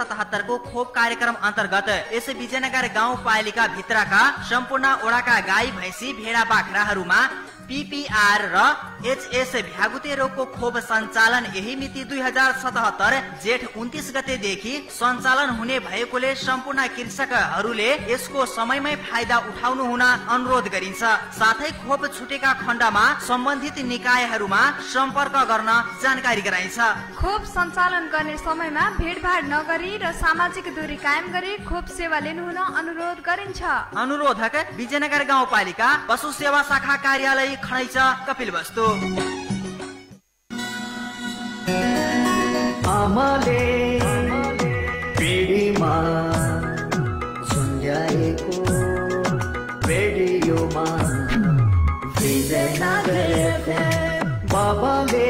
सतहत्तर को खोप कार्यक्रम अंतर्गत यस विजयनगर गाउँ पालिका भित्रका सम्पूर्ण ओडाका गाई भैँसी भेडा बाख्राहरूमा पिपिआर र एचएस भ्यागुते रोगको खोप सञ्चालन यही मिति दुई हजार सतहत्तर जेठ उन्तिस गतेदेखि सञ्चालन हुने भएकोले सम्पूर्ण कृषकहरूले यसको समयमै फाइदा उठाउनु हुन अनुरोध गरिन्छ साथै खोप छुटेका खण्डमा सम्बन्धित निकायहरूमा सम्पर्क गर्न जानकारी गराइन्छ खोप सञ्चालन गर्ने समयमा भेटभाड नगरी र सामाजिक दूरी कायम गरी खोप सेवा लिनु हुन अनुरोध गरिन्छ अनुरोधक विजयनगर गाउँपालिका पशु सेवा शाखा कार्यालय खणायचा कपिल वाचतो आमाले पिढीमा झुंजा एको रेडियोमा विजयनगर बाबाले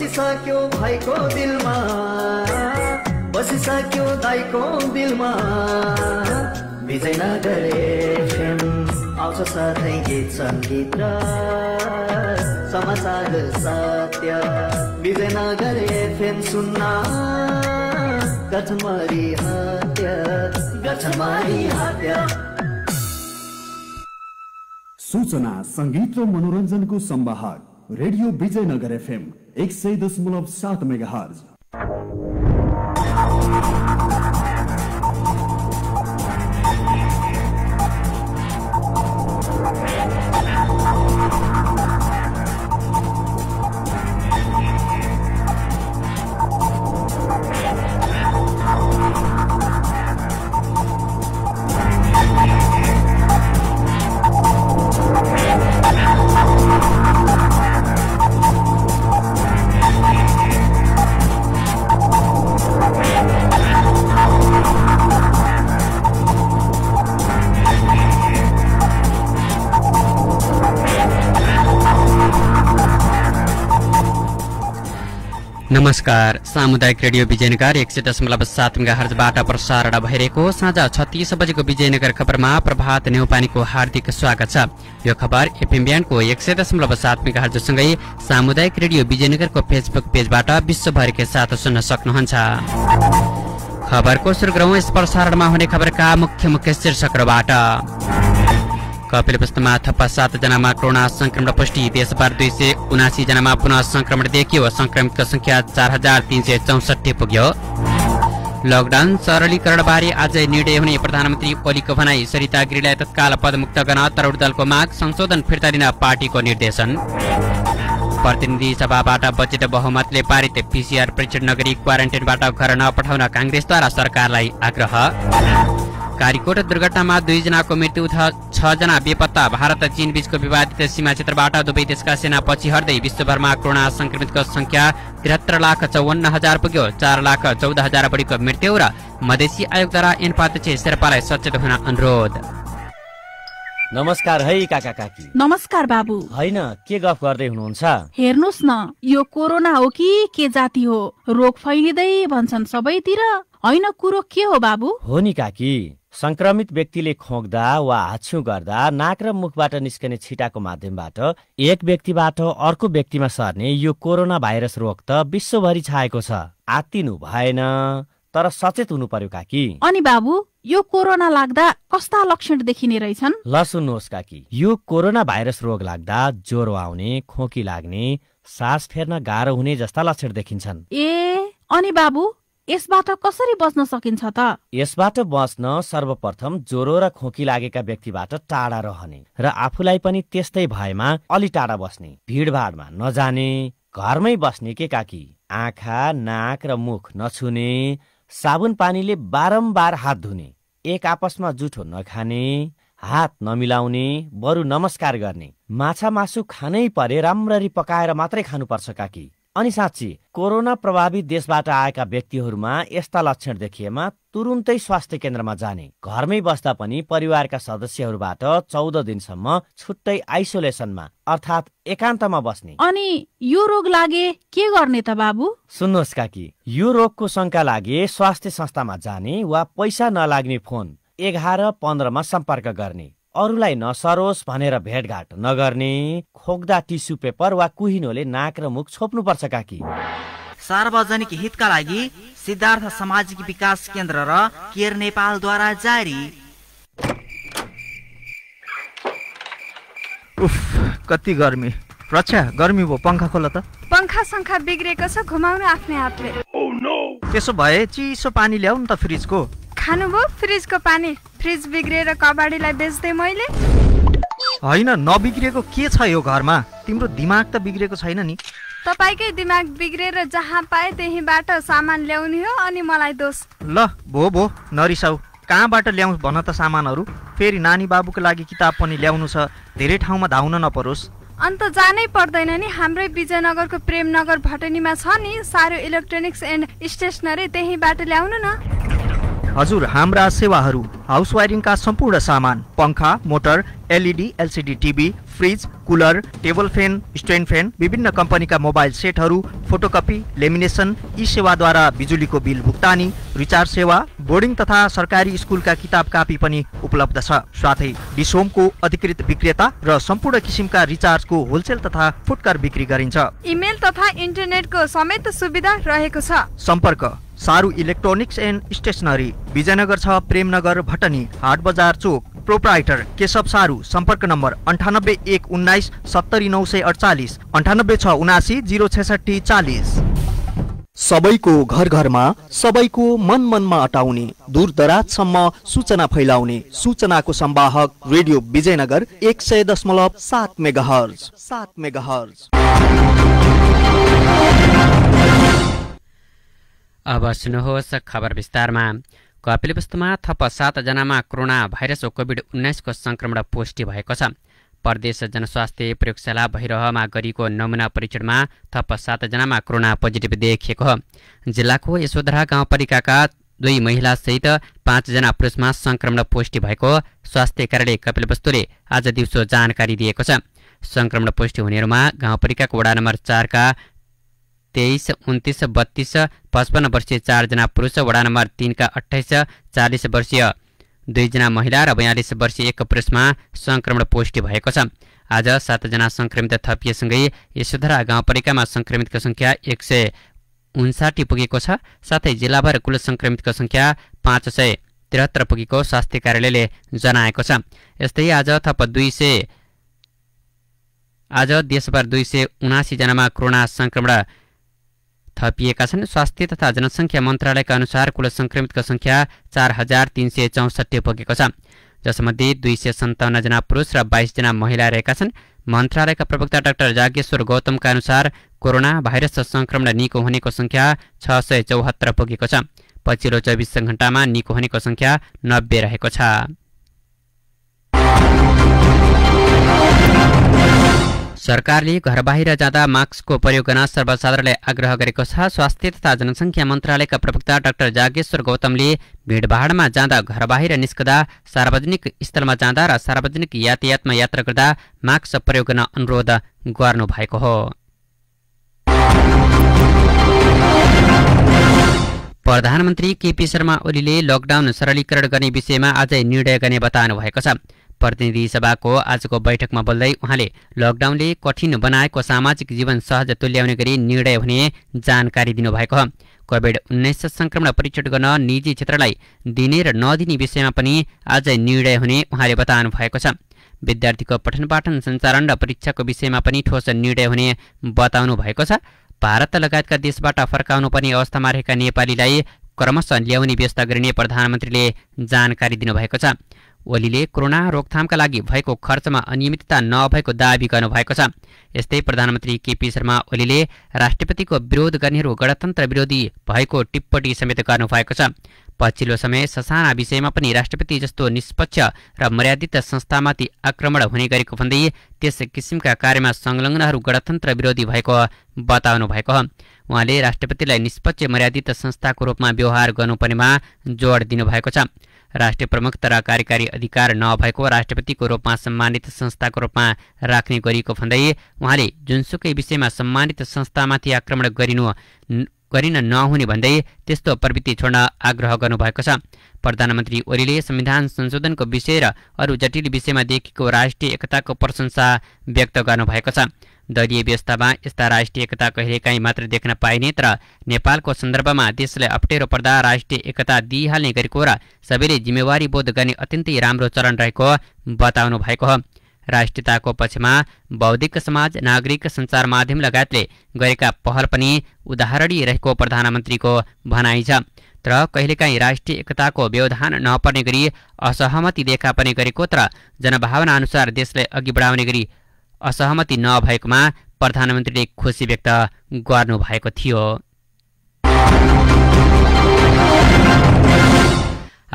बसिसक्यो भाइको दिलमा बसिसक्यो दाइको दिलमा विजय नगरे आउँछ साथै गीत सङ्गीत र समाचार सत्य विजय नगरे फेम सुन्न गर्छन् मारी हत्या गर्छन् मारी हत्या सूचना सङ्गीत र मनोरञ्जनको सम्वाहक रेडियो विजयनगर एफएम एक सय दशमलव सात मेगा नमस्कार सामुदायिक रेडियो विजयनगर एक सय दशमलव सात हर्जबाट प्रसारण भइरहेको साँझ छत्तिस बजेको विजयनगर खबरमा प्रभात नेउपानीको हार्दिक स्वागत छ यो खबर एफएम ब्यान्डको एक सय दशमलव सात हर्जसँगै सामुदायिक रेडियो विजयनगरको फेसबुक पेजबाट विश्वभरिकै साथ सुन्न सक्नुहुन्छ खबरको सुरु गरौँ यस प्रसारणमा हुने खबरका मुख्य मुख्य शीर्षकहरूबाट कपिल पुस्तमा थप्पा सातजनामा कोरोना संक्रमण पुष्टि देशभर दुई सय उनासी जनामा पुनः संक्रमण देखियो संक्रमितको संख्या चार हजार तिन सय चौसठी पुग्यो लकडाउन सरलीकरणबारे आज निर्णय हुने प्रधानमन्त्री ओलीको भनाई सरिता गिरीलाई तत्काल पदमुक्त गर्न तरुण दलको माग संशोधन फिर्ता लिन पार्टीको निर्देशन प्रतिनिधि सभाबाट बजेट बहुमतले पारित पिसिआर परीक्षण नगरी क्वारेन्टाइनबाट घर नपठाउन काङ्ग्रेसद्वारा सरकारलाई आग्रह कारीकोट दुर्घटनामा दुईजनाको मृत्यु छजना बेपत्ता भारत चीन बीचको विवादित सीमा क्षेत्रबाट दुवै देशका सेना पछि हट्दै विश्वभरमा कोरोना संक्रमितको संख्या त्रिहत्तर लाख चौवन्न हजार पुग्यो चार लाख चौध हजार बढीको मृत्यु र मधेसी आयोगद्वारा एनपाध्यक्ष शेर्पालाई सचेत हुन अनुरोध नमस्कार है काका काकी नमस्कार बाबु होइन के गफ गर्दै हुनुहुन्छ हेर्नुहोस् न यो कोरोना हो कि के जाति हो रोग फैलिँदै भन्छन् सबैतिर होइन कुरो के हो बाबु हो नि काकी संक्रमित व्यक्तिले खोक्दा वा हाछ्यु गर्दा नाक र मुखबाट निस्कने छिटाको माध्यमबाट एक व्यक्तिबाट अर्को व्यक्तिमा सर्ने यो कोरोना भाइरस रोग त विश्वभरि छाएको छ आत्तिनु भएन तर सचेत हुनु पर्यो काकी अनि बाबु यो कोरोना लाग्दा कस्ता लक्षण देखिने रहेछन् ल सुन्नुहोस् काकी यो कोरोना भाइरस रोग लाग्दा ज्वरो आउने खोकी लाग्ने सास फेर्न गाह्रो हुने जस्ता लक्षण देखिन्छन् ए अनि बाबु यसबाट कसरी बस्न सकिन्छ त यसबाट बस्न सर्वप्रथम ज्वरो र खोकी लागेका व्यक्तिबाट टाढा रहने र आफूलाई पनि त्यस्तै भएमा अलि टाढा बस्ने भिडभाडमा नजाने घरमै बस्ने के काकी आँखा नाक र मुख नछुने साबुन पानीले बारम्बार हात धुने एक आपसमा जुठो नखाने हात नमिलाउने बरु नमस्कार गर्ने माछा मासु खानै परे राम्ररी पकाएर मात्रै खानुपर्छ काकी अनि साँच्ची कोरोना प्रभावित देशबाट आएका व्यक्तिहरूमा यस्ता लक्षण देखिएमा तुरुन्तै स्वास्थ्य केन्द्रमा जाने घरमै बस्दा पनि परिवारका सदस्यहरूबाट चौध दिनसम्म छुट्टै आइसोलेसनमा अर्थात् एकान्तमा बस्ने अनि यो रोग लागे के गर्ने त बाबु सुन्नुहोस् काकी यो रोगको शङ्का लागे स्वास्थ्य संस्थामा जाने वा पैसा नलाग्ने फोन एघार पन्ध्रमा सम्पर्क गर्ने अरूलाई नसरोस् भनेर भेटघाट नगर्ने खोक्दा टिस्यु पेपर वा कुहिनोले नाक र मुख छोप्नुपर्छ काकी सार्वजनिक हितका लागि सिद्धार्थ सामाजिक विकास केन्द्र र केयर नेपालद्वारा जारी उफ कति गर्मी रक्षा गर्मी भयो पङ्खा खोल त पङ्खा सङ्खा बिग्रेको छ घुमाउनु आफ्नै हातले त्यसो भए चिसो पानी ल्याऊ नि त फ्रिजको खानुभयो फ्रिजको पानी फ्रिज बिग्रिएर कबाडीलाई बेच्दै मैले होइन नबिग्रिएको के छ यो घरमा तिम्रो दिमाग त बिग्रेको छैन नि तपाईँकै दिमाग बिग्रेर जहाँ पाए त्यहीँबाट सामान ल्याउने हो अनि मलाई दोष ल भो भो नरिसाउ कहाँबाट ल्याउँ भन त सामानहरू फेरि नानी बाबुको लागि किताब पनि ल्याउनु छ धेरै ठाउँमा धाउन नपरोस् अन्त जानै पर्दैन नि हाम्रै विजयनगरको प्रेमनगर भटनीमा छ नि सारो इलेक्ट्रोनिक्स एन्ड स्टेसनरी त्यहीँबाट ल्याउनु न हजुर हाम्रा सेवाहरू हाउस वायरिङका सम्पूर्ण सामान पङ्खा motor LED LCD TV fridge cooler table fan stand fan विभिन्न कम्पनीका मोबाइल सेटहरू फोटोकपी लेमिनेसन यी सेवाद्वारा बिजुलीको बिल भुक्तानी रिचार्ज सेवा बोर्डिङ तथा सरकारी स्कुलका किताब कापी पनि उपलब्ध छ साथै डिसोमको अधिकृत विक्रेता र सम्पूर्ण किसिमका रिचार्जको होलसेल तथा फुटकर बिक्री गरिन्छ इमेल तथा इन्टरनेटको समेत सुविधा रहेको छ सम्पर्क सारु इलेक्ट्रोनिक्स एन्ड स्टेसनरी विजयनगर छ प्रेमनगर भटनी हाट बजार चोक प्रोप्राइटर केशव सारु सम्पर्क नम्बर अन्ठानब्बे एक उन्नाइस सत्तरी नौ सय अडचालिस अन्ठानब्बे छ उनासी जिरो छेसठी चालिस सबैको घर घरमा सबैको मन मनमा अटाउने दूर दराजसम्म सूचना फैलाउने सूचनाको सम्वाहक रेडियो विजयनगर एक सय दशमलव सात मेगा हर्ज सात मेगा अब सुन्नुहोस् खबर विस्तारमा कपिल वस्तुमा थप सातजनामा कोरोना भाइरस कोभिड उन्नाइसको सङ्क्रमण पुष्टि भएको छ प्रदेश जनस्वास्थ्य प्रयोगशाला भैरहमा गरिएको नमुना परीक्षणमा थप सातजनामा कोरोना पोजिटिभ देखिएको हो जिल्लाको यशोधरा गाउँपालिकाका दुई महिलासहित पाँचजना पुरुषमा सङ्क्रमण पुष्टि भएको स्वास्थ्य कार्यालय कपिलवस्तुले आज दिउँसो जानकारी दिएको छ सङ्क्रमण पुष्टि हुनेहरूमा गाउँपालिकाको वडा नम्बर चारका तेइस उन्तिस बत्तिस पचपन्न वर्षीय चारजना पुरुष वडा नम्बर तिनका अठाइस चालिस वर्षीय दुईजना महिला र बयालिस वर्षीय एक पुरुषमा सङ्क्रमण पुष्टि भएको छ आज सातजना सङ्क्रमित थपिएसँगै यशोधरा गाउँपालिकामा सङ्क्रमितको सङ्ख्या एक सय उन्साठी पुगेको छ साथै जिल्लाभर कुल सङ्क्रमितको सङ्ख्या पाँच सय त्रिहत्तर पुगेको स्वास्थ्य कार्यालयले जनाएको छ यस्तै आज थप दुई सय आज देशभर दुई सय उनासीजनामा कोरोना सङ्क्रमण थपिएका छन् स्वास्थ्य तथा जनसङ्ख्या मन्त्रालयका अनुसार कुल सङ्क्रमितको सङ्ख्या चार हजार तिन सय चौसठी पुगेको छ जसमध्ये दुई सय सन्ताउन्नजना पुरुष र बाइसजना महिला रहेका छन् मन्त्रालयका प्रवक्ता डाक्टर जागेश्वर गौतमका अनुसार कोरोना भाइरस सङ्क्रमण निको हुनेको सङ्ख्या छ सय चौहत्तर पुगेको छ पछिल्लो चौबिस घण्टामा निको हुनेको सङ्ख्या नब्बे रहेको छ सरकारले घर बाहिर जाँदा मास्कको प्रयोग गर्न सर्वसाधारणलाई आग्रह गरेको छ स्वास्थ्य तथा जनसङ्ख्या मन्त्रालयका प्रवक्ता डाक्टर जागेश्वर गौतमले भिडभाडमा जाँदा घर बाहिर निस्कदा सार्वजनिक स्थलमा जाँदा र सार्वजनिक यातायातमा यात्रा गर्दा मास्क प्रयोग गर्न अनुरोध गर्नु भएको हो प्रधानमन्त्री केपी शर्मा ओलीले लकडाउन सरलीकरण गर्ने विषयमा अझै निर्णय गर्ने बताउनु भएको छ प्रतिनिधि सभाको आजको बैठकमा बोल्दै उहाँले लकडाउनले कठिन बनाएको सामाजिक जीवन सहज तुल्याउने गरी निर्णय हुने जानकारी दिनुभएको हो कोभिड उन्नाइस संक्रमण परीक्षण गर्न निजी क्षेत्रलाई दिने र नदिने विषयमा पनि आज निर्णय हुने उहाँले बताउनु भएको छ विद्यार्थीको पठन पाठन सञ्चालन र परीक्षाको विषयमा पनि ठोस निर्णय हुने बताउनु भएको छ भारत लगायतका देशबाट फर्काउनुपर्ने अवस्थामा रहेका नेपालीलाई क्रमशः ल्याउने व्यवस्था गरिने प्रधानमन्त्रीले जानकारी दिनुभएको छ ओलीले कोरोना रोकथामका लागि भएको खर्चमा अनियमितता नभएको दावी गर्नुभएको छ यस्तै प्रधानमन्त्री केपी शर्मा ओलीले राष्ट्रपतिको विरोध गर्नेहरू गणतन्त्र विरोधी भएको टिप्पणी समेत गर्नुभएको छ पछिल्लो समय ससाना विषयमा पनि राष्ट्रपति जस्तो निष्पक्ष र मर्यादित संस्थामाथि आक्रमण हुने गरेको भन्दै त्यस किसिमका कार्यमा संलग्नहरू गणतन्त्र विरोधी भएको बताउनु भएको हो उहाँले राष्ट्रपतिलाई निष्पक्ष मर्यादित संस्थाको रूपमा व्यवहार गर्नुपर्नेमा जोड दिनुभएको छ राष्ट्रिय प्रमुख तर कार्यकारी अधिकार नभएको राष्ट्रपतिको रूपमा सम्मानित संस्थाको रूपमा राख्ने गरिएको भन्दै उहाँले जुनसुकै विषयमा सम्मानित संस्थामाथि आक्रमण गरिनु गरिन नहुने भन्दै त्यस्तो प्रवृत्ति छोड्न आग्रह गर्नुभएको छ प्रधानमन्त्री ओलीले संविधान संशोधनको विषय र अरू जटिल विषयमा देखिएको राष्ट्रिय एकताको प्रशंसा व्यक्त गर्नुभएको छ दलीय व्यवस्थामा यस्ता राष्ट्रिय एकता कहिलेकाहीँ मात्र देख्न पाइने तर नेपालको सन्दर्भमा देशलाई अप्ठ्यारो पर्दा राष्ट्रिय एकता दिइहाल्ने गरेको र सबैले जिम्मेवारी बोध गर्ने अत्यन्तै राम्रो चरण रहेको बताउनु भएको हो राष्ट्रियताको पक्षमा बौद्धिक समाज नागरिक सञ्चार माध्यम लगायतले गरेका पहल पनि उदाहरणीय रहेको प्रधानमन्त्रीको भनाइ छ तर कहिलेकाहीँ राष्ट्रिय एकताको व्यवधान नपर्ने गरी असहमति देखा पनि गरेको तर जनभावना अनुसार देशलाई अघि बढाउने गरी असहमति नभएकोमा प्रधानमन्त्रीले खुसी व्यक्त गर्नुभएको थियो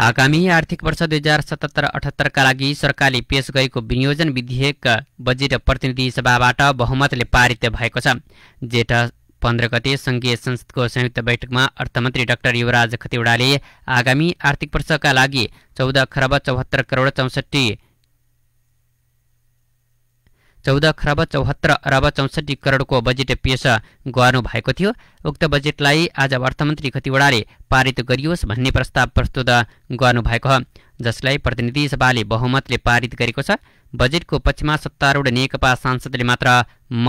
आगामी आर्थिक वर्ष दुई हजार सतहत्तर अठहत्तरका लागि सरकारले पेश गरेको विनियोजन विधेयक बजेट प्रतिनिधि सभाबाट बहुमतले पारित भएको छ जेठ पन्ध्र गते सङ्घीय संसदको संयुक्त बैठकमा अर्थमन्त्री डाक्टर युवराज खतिवड़ाले आगामी आर्थिक वर्षका लागि चौध खरब चौहत्तर करोड चौसठी चौध खरब चौहत्तर अरब चौसठी करोडको बजेट पेश भएको थियो उक्त बजेटलाई आज अर्थमन्त्री खतिवडाले पारित गरियोस् भन्ने प्रस्ताव प्रस्तुत गर्नुभएको हो जसलाई प्रतिनिधि सभाले बहुमतले पारित गरेको छ बजेटको पछिमा सत्तारूढ नेकपा सांसदले मात्र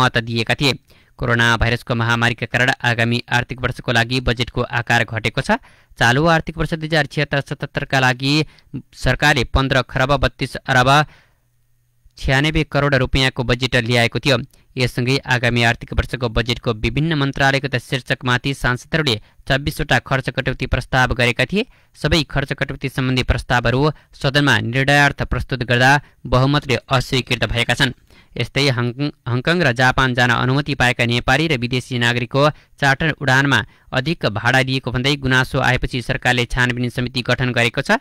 मत दिएका थिए कोरोना भाइरसको महामारीका कारण आगामी आर्थिक वर्षको लागि बजेटको आकार घटेको छ चालु आर्थिक वर्ष दुई हजार छिहत्तर सतहत्तरका लागि सरकारले पन्ध्र खरब बत्तीस अरब छ्यानब्बे करोड रुपियाँको बजेट ल्याएको थियो यससँगै आगामी आर्थिक वर्षको बजेटको विभिन्न मन्त्रालयको शीर्षकमाथि सांसदहरूले छब्बिसवटा खर्च कटौती प्रस्ताव गरेका थिए सबै खर्च कटौती सम्बन्धी प्रस्तावहरू सदनमा निर्णयार्थ प्रस्तुत गर्दा बहुमतले अस्वीकृत भएका छन् यस्तै हङकङ हङकङ र जापान जान अनुमति पाएका नेपाली र विदेशी नागरिकको चार्टर उडानमा अधिक भाडा लिएको भन्दै गुनासो आएपछि सरकारले छानबिन समिति गठन गरेको छ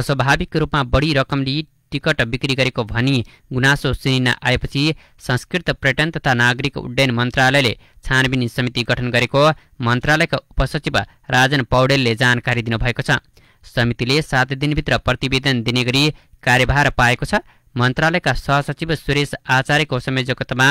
अस्वाभाविक रूपमा बढी रकम लिई टिकट बिक्री गरेको भनी गुनासो सुनिन आएपछि संस्कृत पर्यटन तथा नागरिक उड्डयन मन्त्रालयले छानबिन समिति गठन गरेको मन्त्रालयका उपसचिव राजन पौडेलले जानकारी दिनुभएको छ समितिले सात दिनभित्र प्रतिवेदन दिने गरी कार्यभार पाएको छ मन्त्रालयका सहसचिव सुरेश आचार्यको संयोजकतामा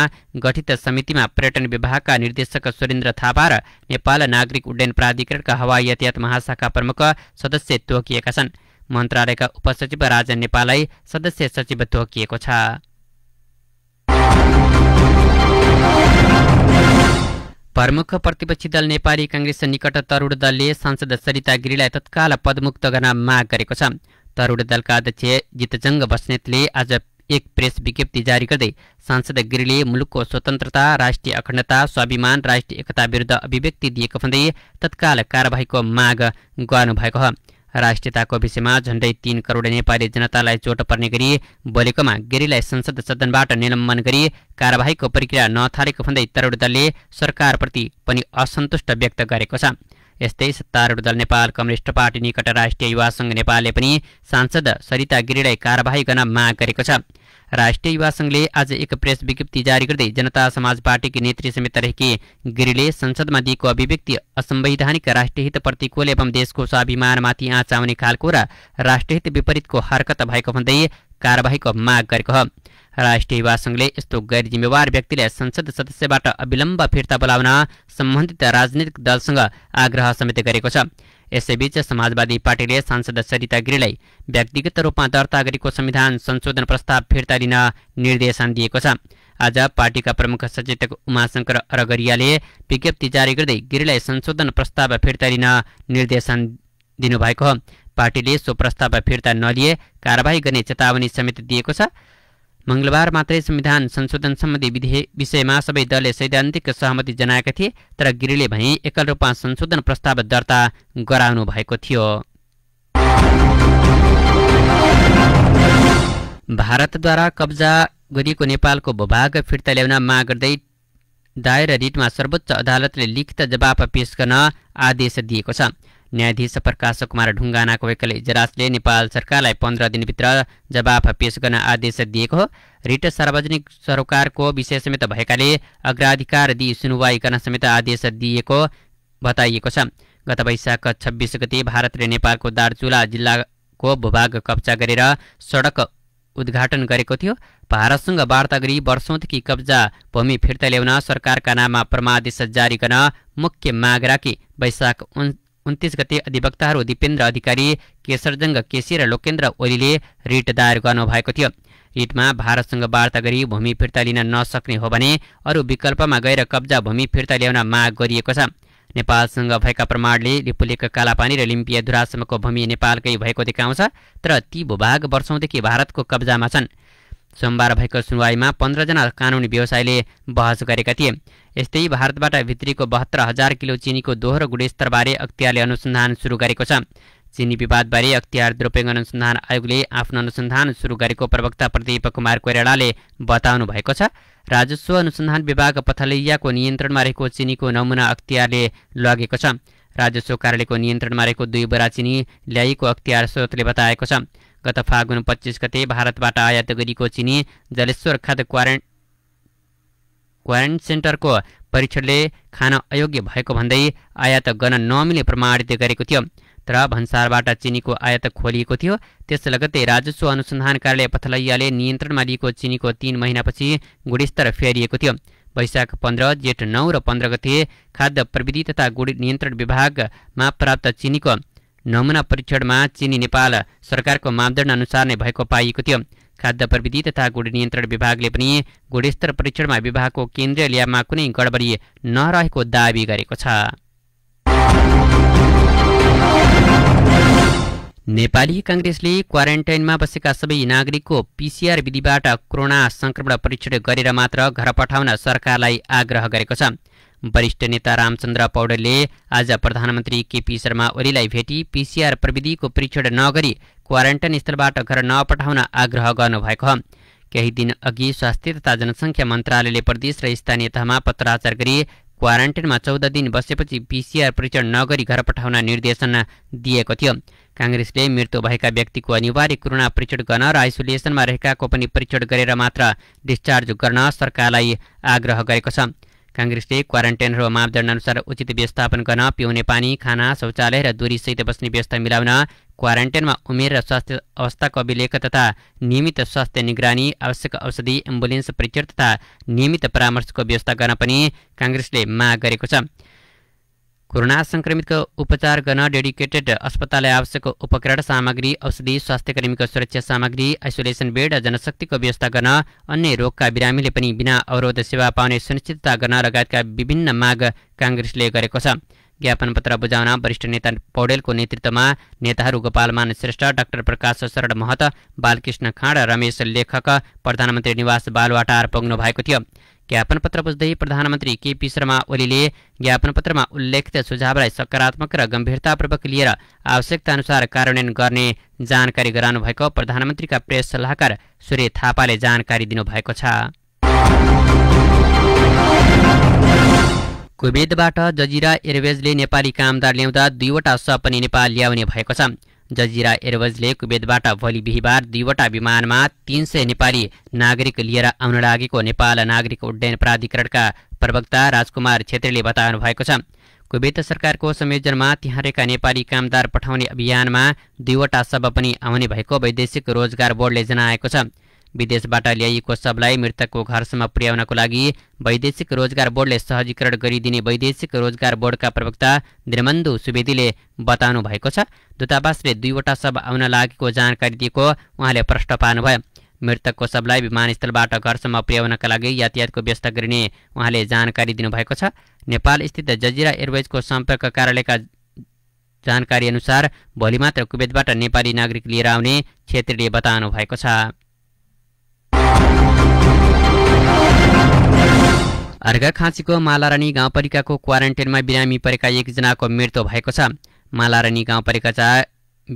गठित समितिमा पर्यटन विभागका निर्देशक सुरेन्द्र थापा र नेपाल नागरिक उड्डयन प्राधिकरणका हवाई यातायात महाशाखा प्रमुख सदस्य तोकिएका छन् मन्त्रालयका उपसचिव राजन नेपाललाई सदस्य सचिव तोकिएको छ प्रमुख प्रतिपक्षी दल नेपाली काङ्ग्रेस निकट तरुण दलले सांसद सरिता गिरीलाई तत्काल पदमुक्त गर्न माग गरेको छ तरुण दलका अध्यक्ष जितजङ्ग बस्नेतले आज एक प्रेस विज्ञप्ति जारी गर्दै सांसद गिरीले मुलुकको स्वतन्त्रता राष्ट्रिय अखण्डता स्वाभिमान राष्ट्रिय एकता विरुद्ध अभिव्यक्ति दिएको भन्दै तत्काल कारवाहीको माग गर्नुभएको हो राष्ट्रियताको विषयमा झण्डै तीन करोड नेपाली जनतालाई चोट पर्ने गरी बोलेकोमा गिरीलाई संसद सदनबाट निलम्बन गरी कारवाहीको प्रक्रिया नथालेको भन्दै तरुण दलले सरकारप्रति पनि असन्तुष्ट व्यक्त गरेको छ यस्तै सत्तारूढ दल नेपाल कम्युनिष्ट पार्टी निकट राष्ट्रिय युवा सङ्घ नेपालले पनि सांसद सरिता गिरीलाई कारवाही गर्न माग गरेको छ राष्ट्रिय युवा सङ्घले आज एक प्रेस विज्ञप्ति जारी गर्दै जनता समाज पार्टीकी नेत्री समेत रहेकी गिरीले संसदमा दिएको अभिव्यक्ति असंवैधानिक राष्ट्रहित प्रतिकूल एवं देशको स्वाभिमानमाथि आँच आउने खालको र राष्ट्रहित विपरीतको हरकत भएको भन्दै कारवाहीको माग गरेको हो राष्ट्रिय युवा संघले यस्तो गैर जिम्मेवार व्यक्तिलाई संसद सदस्यबाट अविलम्ब फिर्ता बोलाउन सम्बन्धित राजनीतिक दलसँग आग्रह समेत गरेको छ यसैबीच समाजवादी पार्टीले सांसद सरिता गिरीलाई व्यक्तिगत रूपमा दर्ता गरेको संविधान संशोधन प्रस्ताव फिर्ता लिन निर्देशन दिएको छ आज पार्टीका प्रमुख सचेतक उमाशङ्कर अरगरियाले विज्ञप्ति जारी गर्दै गिरीलाई संशोधन प्रस्ताव फिर्ता लिन निर्देशन दिनुभएको हो पार्टीले सो प्रस्ताव फिर्ता नलिए कारवाही गर्ने चेतावनी समेत दिएको छ मङ्गलबार मात्रै संविधान संशोधन सम्बन्धी विधेयक विषयमा सबै दलले सैद्धान्तिक सहमति जनाएका थिए तर गिरीले भने एकल रूपमा संशोधन प्रस्ताव दर्ता गराउनु भएको थियो भारतद्वारा कब्जा गरिएको नेपालको भूभाग फिर्ता ल्याउन माग गर्दै दायर रिटमा सर्वोच्च अदालतले लिखित जवाफ पेश गर्न आदेश दिएको छ न्यायाधीश प्रकाश कुमार ढुङ्गानाको एकल इजरासले नेपाल सरकारलाई पन्ध्र दिनभित्र जवाफ पेश गर्न आदेश दिएको हो रिट सार्वजनिक सरोकारको विषय समेत भएकाले अग्राधिकार दिई सुनवाई गर्न समेत आदेश दिएको बताइएको छ गत वैशाख छब्बिस गते भारतले नेपालको दार्चुला जिल्लाको भूभाग कब्जा गरेर सडक उद्घाटन गरेको थियो भारतसँग वार्ता गरी वर्षौँदेखि कब्जा भूमि फिर्ता ल्याउन सरकारका नाममा परमादेश जारी गर्न मुख्य माग राखी वैशाख उन्तिस गते अधिवक्ताहरू दिपेन्द्र अधिकारी केशरजङ्ग केसी र लोकेन्द्र ओलीले रिट दायर गर्नुभएको थियो रिटमा भारतसँग वार्ता गरी भूमि फिर्ता लिन नसक्ने हो भने अरू विकल्पमा गएर कब्जा भूमि फिर्ता ल्याउन माग गरिएको छ नेपालसँग भएका प्रमाणले लिपुलेक कालापानी र लिम्पिया धुरासम्मको भूमि नेपालकै भएको देखाउँछ तर ती भूभाग वर्षौँदेखि भारतको कब्जामा छन् सोमबार भएको सुनवाईमा पन्ध्रजना कानुनी व्यवसायले बहस गरेका थिए यस्तै भारतबाट भित्रीको बहत्तर हजार किलो चिनीको दोहोरो गुणस्तरबारे अख्तियारले अनुसन्धान सुरु गरेको छ चिनी विवादबारे अख्तियार द्रोपेङ अनुसन्धान आयोगले आफ्नो अनुसन्धान सुरु गरेको प्रवक्ता प्रदीप कुमार कोइरालाले बताउनु भएको छ राजस्व अनुसन्धान विभाग पथलैयाको नियन्त्रणमा रहेको चिनीको नमुना अख्तियारले लगेको छ राजस्व कार्यालयको नियन्त्रणमा रहेको दुई बोरा चिनी ल्याइएको अख्तियार स्रोतले बताएको छ गत फागुन पच्चिस गते भारतबाट आयात गरिएको चिनी जलेश्वर खाद क्वारेन्ट क्वारेन्टिन सेन्टरको परीक्षणले खान अयोग्य भएको भन्दै आयात गर्न नमिल्ने प्रमाणित गरेको थियो तर भन्सारबाट चिनीको आयात खोलिएको थियो त्यस लगत्तै राजस्व अनुसन्धान कार्यालय पथलैयाले नियन्त्रणमा लिएको चिनीको तीन महिनापछि गुणस्तर फेरिएको थियो वैशाख पन्ध्र जेठ नौ र पन्ध्र गते खाद्य प्रविधि तथा गुड नियन्त्रण विभागमा प्राप्त चिनीको नमुना परीक्षणमा चिनी नेपाल सरकारको मापदण्ड अनुसार नै भएको पाइएको थियो खाद्य प्रविधि तथा गुड नियन्त्रण विभागले पनि गुणस्तर परीक्षणमा विभागको केन्द्रीय ल्याबमा कुनै गडबडी नरहेको दावी गरेको छ नेपाली काङ्ग्रेसले क्वारेन्टाइनमा बसेका सबै नागरिकको पिसिआर विधिबाट कोरोना संक्रमण परीक्षण गरेर मात्र घर पठाउन सरकारलाई आग्रह गरेको छ वरिष्ठ नेता रामचन्द्र पौडेलले आज प्रधानमन्त्री केपी शर्मा ओलीलाई भेटी पिसिआर प्रविधिको परीक्षण नगरी क्वारेन्टाइन स्थलबाट घर नपठाउन आग्रह गर्नुभएको केही दिन अघि स्वास्थ्य तथा जनसङ्ख्या मन्त्रालयले प्रदेश र स्थानीय तहमा पत्राचार गरी क्वारेन्टाइनमा चौध दिन बसेपछि पिसिआर परीक्षण नगरी घर पठाउन निर्देशन दिएको थियो काङ्ग्रेसले मृत्यु भएका व्यक्तिको अनिवार्य कोरोना परीक्षण गर्न र आइसोलेसनमा रहेकाको पनि परीक्षण गरेर मात्र डिस्चार्ज गर्न सरकारलाई आग्रह गरेको छ काङ्ग्रेसले क्वारेन्टाइन र अनुसार उचित व्यवस्थापन गर्न पिउने पानी खाना शौचालय र दूरीसहित बस्ने व्यवस्था मिलाउन क्वारेन्टाइनमा उमेर र स्वास्थ्य अवस्थाको अभिलेख तथा नियमित स्वास्थ्य निगरानी आवश्यक औषधि एम्बुलेन्स परीक्षण तथा नियमित परामर्शको व्यवस्था गर्न पनि काङ्ग्रेसले माग गरेको छ कोरोना संक्रमितको उपचार गर्न डेडिकेटेड अस्पताललाई आवश्यक उपकरण सामग्री औषधि स्वास्थ्यकर्मीको सुरक्षा सामग्री आइसोलेसन बेड जनशक्तिको व्यवस्था गर्न अन्य रोगका बिरामीले पनि बिना अवरोध सेवा पाउने सुनिश्चितता गर्न लगायतका विभिन्न माग काङ्ग्रेसले गरेको छ ज्ञापन पत्र बुझाउन वरिष्ठ नेता पौडेलको नेतृत्वमा नेताहरू गोपालमान श्रेष्ठ डाक्टर प्रकाश शरण महत बालकृष्ण खाँड रमेश लेखक प्रधानमन्त्री निवास बालवाटार पुग्नु भएको थियो ज्ञापन पत्र बुझ्दै प्रधानमन्त्री केपी शर्मा ओलीले ज्ञापन पत्रमा उल्लेखित सुझावलाई सकारात्मक र गम्भीरतापूर्वक लिएर आवश्यकता अनुसार कार्यान्वयन गर्ने जानकारी गराउनु भएको प्रधानमन्त्रीका प्रेस सल्लाहकार सूर्य थापाले जानकारी दिनुभएको छ कुवेतबाट जजिरा एयरवेजले नेपाली कामदार ल्याउँदा दुईवटा सप पनि नेपाल ल्याउने भएको छ जजिरा एयरवेजले कुवेतबाट भोलि बिहिबार दुईवटा विमानमा तीन सय नेपाली नागरिक लिएर आउन लागेको नेपाल नागरिक उड्डयन प्राधिकरणका प्रवक्ता राजकुमार छेत्रीले बताउनु भएको छ कुवेत सरकारको संयोजनमा तिहारेका नेपाली कामदार पठाउने अभियानमा दुईवटा शव पनि आउने भएको वैदेशिक रोजगार बोर्डले जनाएको छ विदेशबाट ल्याइएको सबलाई मृतकको घरसम्म पुर्याउनको लागि वैदेशिक रोजगार बोर्डले सहजीकरण गरिदिने वैदेशिक रोजगार बोर्डका प्रवक्ता निर्मन्दु सुवेदीले बताउनु भएको छ दूतावासले दुईवटा शब आउन लागेको जानकारी दिएको उहाँले प्रश्न पार्नुभयो मृतकको शबलाई विमानस्थलबाट घरसम्म पुर्याउनका लागि यातायातको व्यवस्था गरिने उहाँले जानकारी दिनुभएको छ नेपालस्थित जजिरा एयरवेजको सम्पर्क कार्यालयका जानकारी अनुसार भोलि मात्र कुवेतबाट नेपाली नागरिक लिएर आउने छेत्रीले बताउनु भएको छ अर्घाखाँचीको मालारानी गाउँपालिकाको क्वारेन्टाइनमा बिरामी परेका एकजनाको मृत्यु भएको छ मालारानी गाउँपालिका चा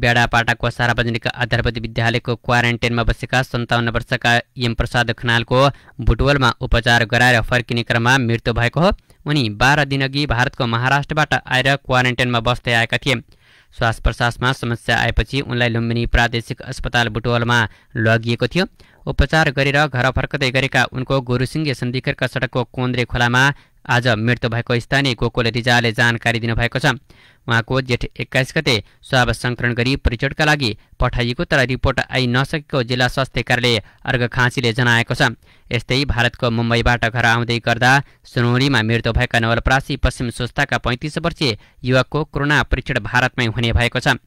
बेडापाटाको सार्वजनिक आधारपति विद्यालयको क्वारेन्टाइनमा बसेका सन्ताउन्न वर्षका एम खनालको भुटवलमा उपचार गराएर फर्किने क्रममा मृत्यु भएको हो उनी बाह्र दिनअघि भारतको महाराष्ट्रबाट आएर क्वारेन्टाइनमा बस्दै आएका थिए श्वास प्रश्वासमा समस्या आएपछि उनलाई लुम्बिनी प्रादेशिक अस्पताल बुटवलमा लगिएको थियो उपचार गरेर घर फर्कदै गरेका उनको गुरुसिंह सन्धिकरका सडकको कोन्द्रे खोलामा आज मृत्यु भएको स्थानीय गोकुल रिजाले जानकारी दिनुभएको छ उहाँको जेठ एक्काइस गते स्वाब सङ्कलन गरी परीक्षणका लागि पठाइएको तर रिपोर्ट आइ नसकेको जिल्ला स्वास्थ्य कार्यालय अर्घखाँचीले जनाएको छ यस्तै भारतको मुम्बईबाट घर आउँदै गर्दा सुनौलीमा मृत्यु भएका नवलप्रासी पश्चिम संस्थाका पैँतिस वर्षीय युवकको कोरोना परीक्षण भारतमै हुने भएको छ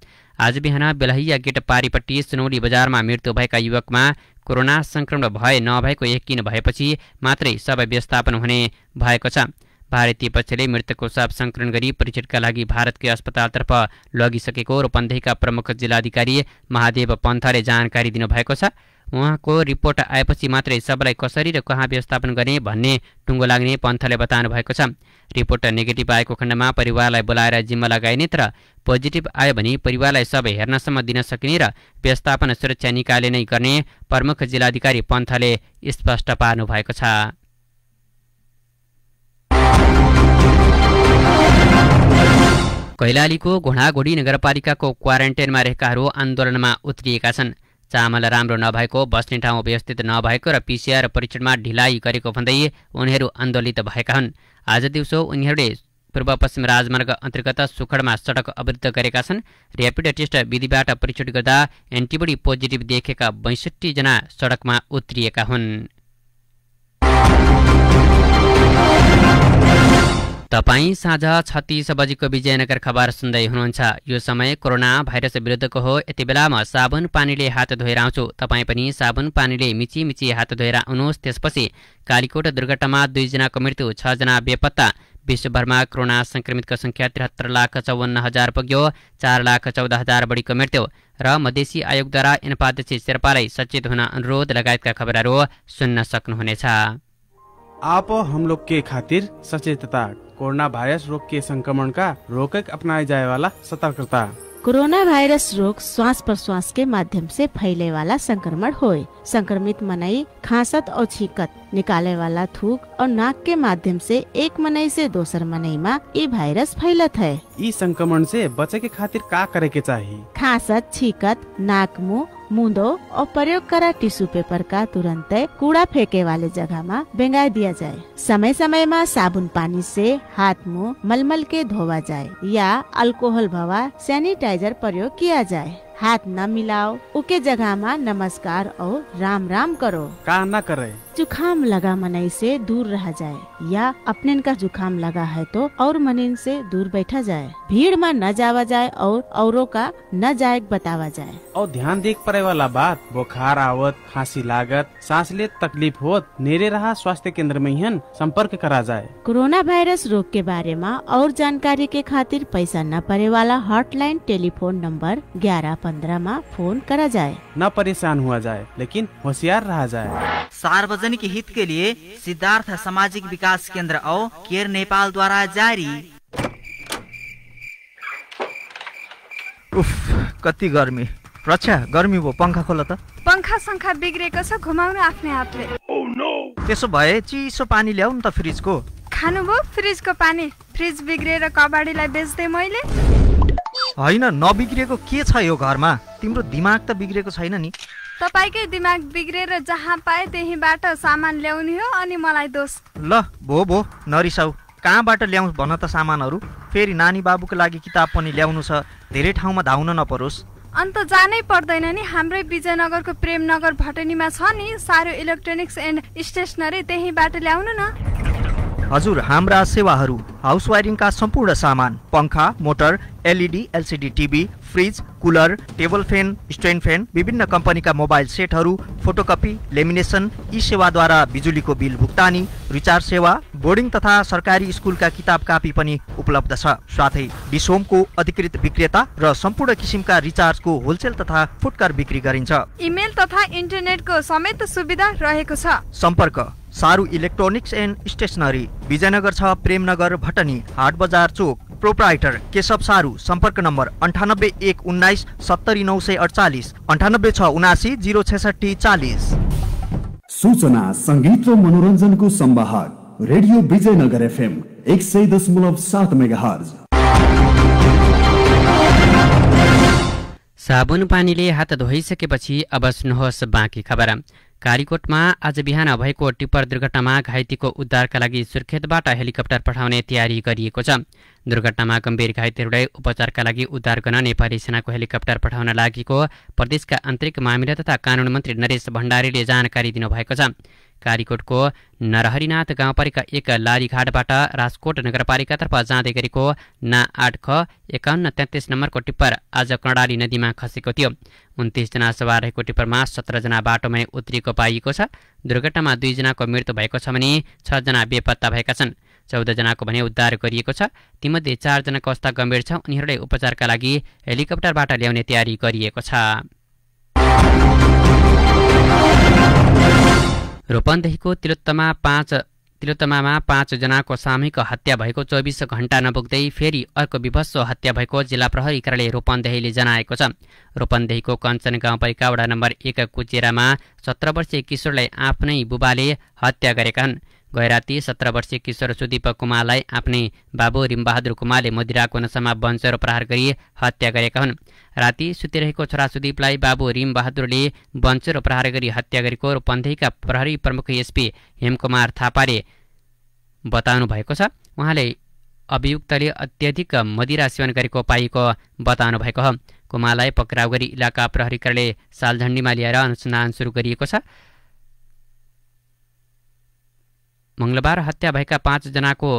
आज बिहान बेलहिया गेट पारिपट्टि सुनौली बजारमा मृत्यु भएका युवकमा कोरोना सङ्क्रमण भए नभएको यकिन भएपछि मात्रै सबै व्यवस्थापन हुने भएको छ भारतीय पक्षले मृतकको साप सङ्कलन गरी परीक्षणका लागि भारतकै अस्पतालतर्फ लगिसकेको रूपन्देहीका प्रमुख जिल्लाधिकारी महादेव पन्थले जानकारी दिनुभएको छ उहाँको रिपोर्ट आएपछि मात्रै सबलाई कसरी र कहाँ व्यवस्थापन गर्ने भन्ने टुङ्गो लाग्ने पन्थले बताउनु भएको छ रिपोर्ट नेगेटिभ आएको खण्डमा परिवारलाई बोलाएर जिम्मा लगाइने तर पोजिटिभ आयो भने परिवारलाई सबै हेर्नसम्म दिन सकिने र व्यवस्थापन सुरक्षा निकायले नै गर्ने प्रमुख जिल्लाधिकारी पन्थले स्पष्ट पार्नु भएको छ कैलालीको घोडाघोडी नगरपालिकाको क्वारेन्टाइनमा रहेकाहरू आन्दोलनमा उत्रिएका छन् चामल राम्रो नभएको बस्ने ठाउँ व्यवस्थित नभएको र पिसिआर परीक्षणमा ढिलाइ गरेको भन्दै उनीहरू आन्दोलित भएका हुन् आज दिउँसो उनीहरूले पूर्व पश्चिम राजमार्ग अन्तर्गत सुखडमा सडक अवरुद्ध गरेका छन् ऱ्यापिड टेस्ट विधिबाट परीक्षण गर्दा एन्टिबडी पोजिटिभ देखेका जना सडकमा उत्रिएका हुन् तपाईँ साँझ छत्तिस बजीको विजयनगर खबर सुन्दै हुनुहुन्छ यो समय कोरोना भाइरस विरुद्धको हो यति बेलामा साबुन पानीले हात धोएर आउँछु तपाईँ पनि साबुन पानीले मिची मिची हात धोएर आउनुहोस् त्यसपछि कालीकोट दुर्घटनामा दुईजनाको मृत्यु छजना बेपत्ता विश्वभरमा कोरोना संक्रमितको संख्या त्रिहत्तर लाख चौवन्न हजार पुग्यो चार लाख चौध हजार बढीको मृत्यु र मधेसी आयोगद्वारा इन्पाध्यक्ष शेर्पालाई सचेत हुन अनुरोध लगायतका खबरहरू सुन्न सक्नुहुनेछ आप हम लोग के खातिर सचेतता कोरोना वायरस रोग के संक्रमण का रोकक अपनाए जाए वाला सतर्कता कोरोना वायरस रोग श्वास प्रश्वास के माध्यम से फैले वाला संक्रमण हो संक्रमित मनई खांसत और छीकत निकाले वाला थूक और नाक के माध्यम से एक मनई से दूसर मनई में ये वायरस फैलत है इस संक्रमण से बचे के खातिर का करे के चाहिए खांसत छीकत नाक मुंह मुंदो और प्रयोग करा टिश्यू पेपर का तुरंत कूड़ा फेंके वाले जगह में बेंगा दिया जाए समय समय में साबुन पानी से हाथ मुंह मलमल के धोवा जाए या अल्कोहल भवा सैनिटाइजर प्रयोग किया जाए हाथ न मिलाओ उके जगह में नमस्कार और राम राम करो का न करे जुखाम लगा मनाई से दूर रह जाए या अपने का जुकाम लगा है तो और मनिन से दूर बैठा जाए भीड़ में न जावा जाए और औरों का न जाए बतावा जाए और ध्यान देख पड़े वाला बात बुखार आवत खांसी लागत सांस ले तकलीफ होत नेरे रहा स्वास्थ्य केंद्र में ही संपर्क करा जाए कोरोना वायरस रोग के बारे में और जानकारी के खातिर पैसा न पड़े वाला हॉटलाइन टेलीफोन नंबर ग्यारह पंद्रह में फोन करा जाए न परेशान हुआ जाए लेकिन होशियार रहा जाए सार्वजनिक हित के लिए सिद्धार्थ सामाजिक विकास विकास केन्द्र औ केयर नेपालद्वारा जारी उफ कति गर्मी रक्षा गर्मी भयो पङ्खा खोल त पङ्खा सङ्खा बिग्रेको छ घुमाउनु आफ्नै हातले oh, no. त्यसो भए चिसो पानी नि त फ्रिजको खानुभयो फ्रिजको पानी फ्रिज बिग्रेर कबाडीलाई बेच्दै मैले होइन नबिग्रिएको के छ यो घरमा तिम्रो दिमाग त बिग्रेको छैन नि तपाईँकै दिमाग बिग्रेर जहाँ पाए त्यहीँबाट सामान ल्याउने हो अनि मलाई दोष ल भो भो नरिसाउ कहाँबाट ल्याउँ भन त सामानहरू फेरि नानी बाबुको लागि किताब पनि ल्याउनु छ धेरै ठाउँमा धाउन नपरोस् अन्त जानै पर्दैन नि हाम्रै विजयनगरको प्रेमनगर भटनीमा छ नि सारो इलेक्ट्रोनिक्स एन्ड स्टेसनरी त्यहीँबाट ल्याउनु न हजुर हाम्रा सेवाहरू हाउस वायरिङका सम्पूर्ण सामान पङ्खा motor LED LCD TV fridge cooler table fan stand fan विभिन्न कम्पनीका मोबाइल सेटहरू फोटोकपी लेमिनेसन ई सेवाद्वारा बिजुलीको बिल भुक्तानी रिचार्ज सेवा बोर्डिङ तथा सरकारी स्कुलका किताब कापी पनि उपलब्ध छ साथै डिसोमको अधिकृत विक्रेता र सम्पूर्ण किसिमका रिचार्जको होलसेल तथा फुटकर बिक्री गरिन्छ इमेल तथा इन्टरनेटको समेत सुविधा रहेको छ सम्पर्क सारु इलेक्ट्रोनिक्स एन्ड स्टेसनरी विजयनगर छ प्रेमनगर भटनी हाट बजार चोक प्रोपराइटर केशव सारू सम्पर्क नम्बर अन्ठानब्बे एक उन्नाइस सत्तरी नौ सय अडचालिस अन्ठानब्बे छ उनासी जिरो छेसठी चालिस सूचना सङ्गीत र मनोरञ्जनको सम्वाहक रेडियो विजयनगर एफएम एक सय दशमलव सात मेगा हर्ज साबुन पानीले हात धोइसकेपछि अब सुन्नुहोस् बाँकी खबर कालीकोटमा आज बिहान भएको टिप्पर दुर्घटनामा घाइतेको उद्धारका लागि सुर्खेतबाट हेलिकप्टर पठाउने तयारी गरिएको छ दुर्घटनामा गम्भीर घाइतेहरूलाई उपचारका लागि उद्धार गर्न नेपाली सेनाको हेलिकप्टर पठाउन लागेको प्रदेशका आन्तरिक मामिला तथा कानुन मन्त्री नरेश भण्डारीले जानकारी दिनुभएको छ कालीकोटको नरहरिनाथ गाउँपालिका एक लालीघाटबाट राजकोट नगरपालिकातर्फ जाँदै गरेको ना आठ ख एकाउन्न तेत्तिस नम्बरको टिप्पर आज कर्णाली नदीमा खसेको थियो उन्तिसजना सवार रहेको टिप्परमा सत्रजना बाटोमै उत्रिएको पाइएको छ दुर्घटनामा दुईजनाको मृत्यु भएको छ भने छजना बेपत्ता भएका छन् चौधजनाको भने उद्धार गरिएको छ तीमध्ये चारजनाको अवस्था गम्भीर छ उनीहरूलाई उपचारका लागि हेलिकप्टरबाट ल्याउने तयारी गरिएको छ रोपनदेखिको तिलोत्तमा पाँच तिलोत्तमामा पाँचजनाको सामूहिक हत्या भएको चौबिस घण्टा नपुग्दै फेरि अर्को विभत्स हत्या भएको जिल्ला प्रहरी कार्यालय रोपनदेहीले जनाएको छ रोपनदेहीको कञ्चन गाउँपालिका वडा नम्बर एक कुचेरामा सत्र वर्षीय किशोरलाई आफ्नै बुबाले हत्या गरेका हुन् गैराती सत्र वर्षीय किशोर सुदीप कुमारलाई आफ्नै बाबु रिमबहादुर कुमारले मदिराको नसामा बन्चर प्रहार गरी हत्या गरेका हुन् राति सुतिरहेको छोरा सुदीपलाई बाबु रिमबहादुरले बन्चर प्रहार गरी हत्या गरेको र पन्थीका प्रहरी प्रमुख एसपी हेमकुमार थापाले बताउनु भएको छ उहाँले अभियुक्तले अत्यधिक मदिरा सेवन गरेको पाइएको बताउनु भएको हो कुमारलाई पक्राउ गरी इलाका प्रहरीकारले सालझण्डीमा ल्याएर अनुसन्धान सुरु गरिएको छ मङ्गलबार हत्या भएका पाँचजनाको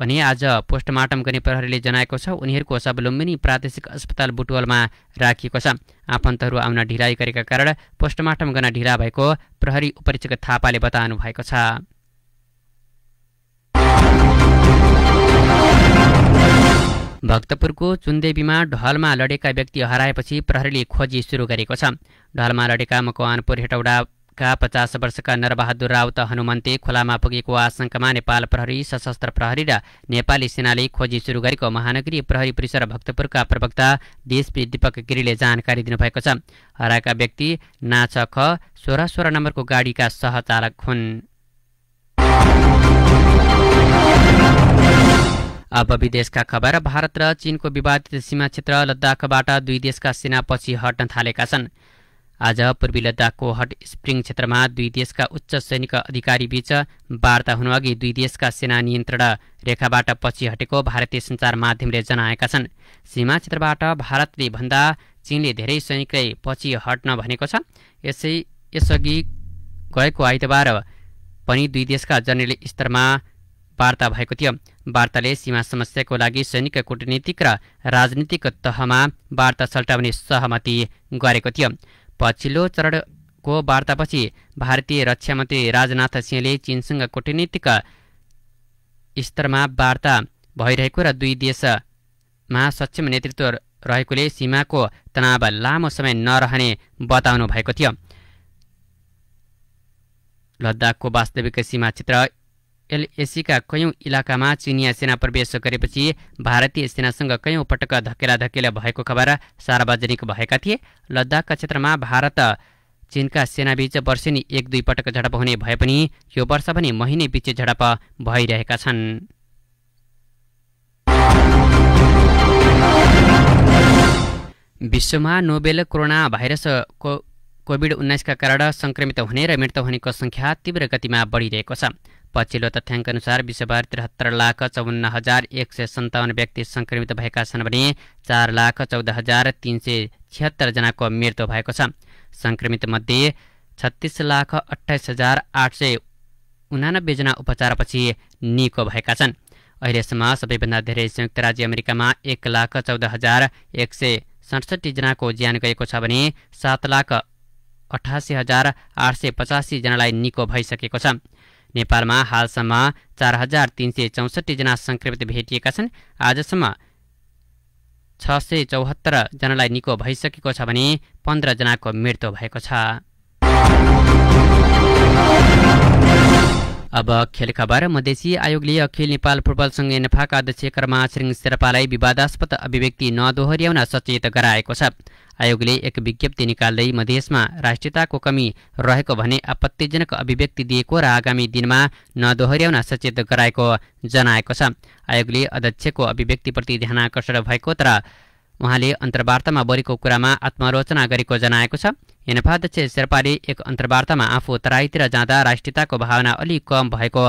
भने आज पोस्टमार्टम गर्ने प्रहरीले जनाएको छ उनीहरूको शब लुम्बिनी प्रादेशिक अस्पताल बुटवलमा राखिएको छ आफन्तहरू आउन ढिलाइ गरेका कारण पोस्टमार्टम गर्न ढिला भएको प्रहरी उपरीक्षक थापाले बताउनु भएको छ भक्तपुरको चुन्देवीमा ढलमा लडेका व्यक्ति हराएपछि प्रहरीले खोजी सुरु गरेको छ ढलमा लडेका मकवानपुर हेटौडा का पचास वर्षका नरबहादुर राउत हनुमन्ते खोलामा पुगेको आशंकामा नेपाल प्रहरी सशस्त्र प्रहरी र नेपाली सेनाले खोजी सुरु गरेको महानगरीय प्रहरी परिसर भक्तपुरका प्रवक्ता देशपी दीपक गिरीले जानकारी दिनुभएको छ हराएका व्यक्ति नाच ख सोह्र सोह्र नम्बरको गाडीका सहचालक हुन् अब विदेशका खबर भारत र चीनको विवादित सीमा क्षेत्र लद्दाखबाट दुई देशका सेना पछि हट्न थालेका छन् आज पूर्वी लद्दाखको हट स्प्रिङ क्षेत्रमा दुई देशका उच्च सैनिक अधिकारी अधिकारीबीच वार्ता हुनुअघि दुई देशका सेना नियन्त्रण रेखाबाट पछि हटेको भारतीय सञ्चार माध्यमले जनाएका छन् सीमा क्षेत्रबाट भारतले भन्दा चीनले धेरै सैनिकलाई पछि हट्न भनेको छ यसै यसअघि गएको आइतबार पनि दुई देशका जनरल स्तरमा वार्ता भएको थियो वार्ताले सीमा समस्याको लागि सैनिक कूटनीतिक र राजनीतिक तहमा वार्ता सल्टाउने सहमति गरेको थियो पछिल्लो चरणको वार्तापछि भारतीय रक्षा मन्त्री राजनाथ सिंहले चीनसँग कूटनीतिक स्तरमा वार्ता भइरहेको र दुई देशमा सक्षम नेतृत्व रहेकोले सीमाको तनाव लामो समय नरहने बताउनु भएको थियो लद्दाखको वास्तविक सीमा क्षेत्र एलएसीका कयौं इलाकामा चिनिया सेना प्रवेश गरेपछि भारतीय सेनासँग कयौं पटक धकेला धकेला भएको खबर सार्वजनिक भएका थिए लद्दाखका क्षेत्रमा भारत चीनका सेनाबीच वर्षेनी एक दुई पटक झडप हुने भए पनि यो वर्ष पनि महिने बिच झडप भइरहेका छन् विश्वमा नोबेल कोरोना भाइरसको कोभिड उन्नाइसका कारण संक्रमित हुने र मृत्यु हुनेको संख्या तीव्र गतिमा बढिरहेको छ पछिल्लो अनुसार विश्वभर त्रिहत्तर लाख चौवन्न हजार एक सय सन्ताउन्न व्यक्ति संक्रमित भएका छन् भने चार लाख चौध हजार तिन सय छिहत्तरजनाको मृत्यु भएको छ सङ्क्रमित मध्ये छत्तिस लाख अठाइस हजार आठ सय उनानब्बेजना उपचारपछि निको भएका छन् अहिलेसम्म सबैभन्दा धेरै संयुक्त राज्य अमेरिकामा एक लाख चौध हजार एक सय सडसठीजनाको ज्यान गएको छ भने सात लाख अठासी हजार आठ सय पचासीजनालाई निको भइसकेको छ नेपालमा हालसम्म चार हजार तिन सय चौसठीजना सङ्क्रमित भेटिएका छन् आजसम्म छ सय चौहत्तरजनालाई निको भइसकेको छ भने पन्ध्रजनाको मृत्यु भएको छ अब खेल खबर मधेसी आयोगले अखिल नेपाल फुटबल सङ्घ नेफाका अध्यक्ष कर्मा सिंह शेर्पालाई विवादास्पद अभिव्यक्ति नदोहोर्याउन सचेत गराएको छ आयोगले एक विज्ञप्ति निकाल्दै मधेसमा राष्ट्रियताको कमी रहेको भने आपत्तिजनक अभिव्यक्ति दिएको र आगामी दिनमा नदोहोर्याउन सचेत गराएको जनाएको छ आयोगले अध्यक्षको अभिव्यक्तिप्रति ध्यान आकर्षण भएको तर उहाँले अन्तर्वार्तामा बढेको कुरामा आत्मरोचना गरेको जनाएको छ नेकपा अध्यक्ष शेर्पाले एक अन्तर्वार्तामा आफू तराईतिर जाँदा राष्ट्रियताको भावना अलिक कम भएको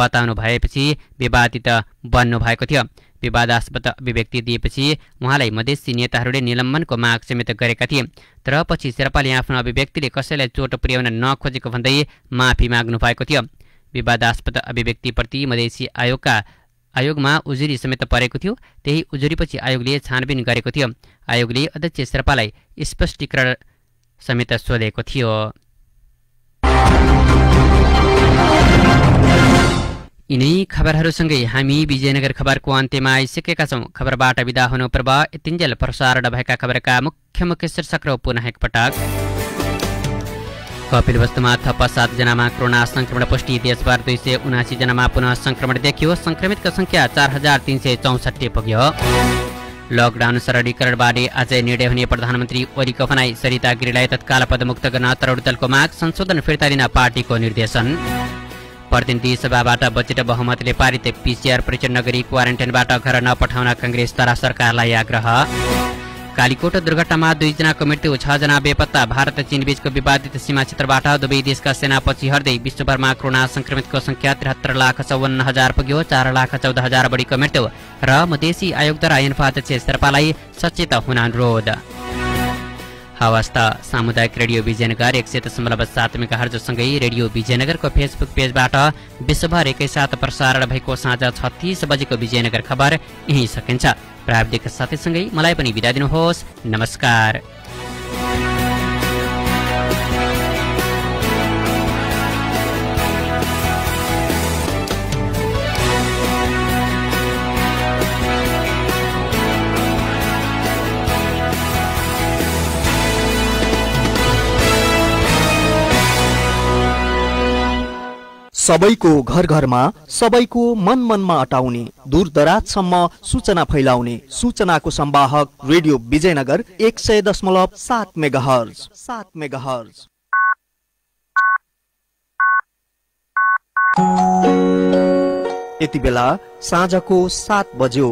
बताउनु भएपछि विवादित बन्नु भएको थियो विवादास्पद अभिव्यक्ति दिएपछि उहाँलाई मधेसी नेताहरूले निलम्बनको माग समेत गरेका थिए तर पछि शेर्पाले आफ्नो अभिव्यक्तिले कसैलाई चोट पुर्याउन नखोजेको भन्दै माफी माग्नु भएको थियो विवादास्पद अभिव्यक्तिप्रति मधेसी आयोगका आयोगमा उजुरी समेत परेको थियो त्यही उजुरीपछि आयोगले छानबिन गरेको थियो आयोगले अध्यक्ष शेर्पालाई स्पष्टीकरण समेत सोधेको थियो यिनै खबरहरूसँगै हामी विजयनगर खबरको अन्त्यमा आइसकेका छौँ खबरबाट बिदा हुनु पर्व यतिन्जेल प्रसारण भएका खबरका मुख्य मुख्य शीर्षक र पुनः एकपटक कपिल वस्तुमा थप सातजनामा कोरोना संक्रमण पुष्टि देशभर दुई सय उनासीजनामा पुनः संक्रमण देखियो संक्रमितको संख्या चार हजार तिन सय चौसठी पुग्यो लकडाउन सरलीकरणबारे आज निर्णय हुने प्रधानमन्त्री ओलीको भनाई सरिता गिरीलाई तत्काल पदमुक्त गर्न तरुण दलको माग संशोधन फिर्ता लिन पार्टीको निर्देशन प्रतिनिधि सभाबाट बजेट बहुमतले पारित पिसिआर परीक्षण नगरी क्वारेन्टाइनबाट घर नपठाउन कङ्ग्रेस तथा सरकारलाई आग्रह कालीकोट दुर्घटनामा दुईजनाको मृत्यु छजना बेपत्ता भारत चीन बीचको विवादित सीमा क्षेत्रबाट दुवै देशका सेना पछि हट्दै विश्वभरमा कोरोना संक्रमितको संख्या त्रिहत्तर लाख चौवन्न हजार पुग्यो चार लाख चौध हजार बढीको मृत्यु र मधेसी आयोगद्वारा एन्फा अध्यक्ष शेर्पालाई सचेत हुन अनुरोध हवस् त सामुदायिक रेडियो विजयनगर एक सय दशमलव सात मेगाहरूसँगै रेडियो विजयनगरको फेसबुक पेजबाट विश्वभर एकैसाथ प्रसारण भएको साँझ छत्तिस बजेको विजयनगर खबर यहीँ सकिन्छ प्राविधिक साथीसँगै मलाई पनि बिदा दिनुहोस् नमस्कार सबैको घर घरमा सबैको मन मनमा अटाउने दूर दराजसम्म सूचना फैलाउने सूचनाको सम्वाहक रेडियो विजयनगर एक सय दशमलव सात मेगा सात मेगा यति बेला साँझको सात बज्यो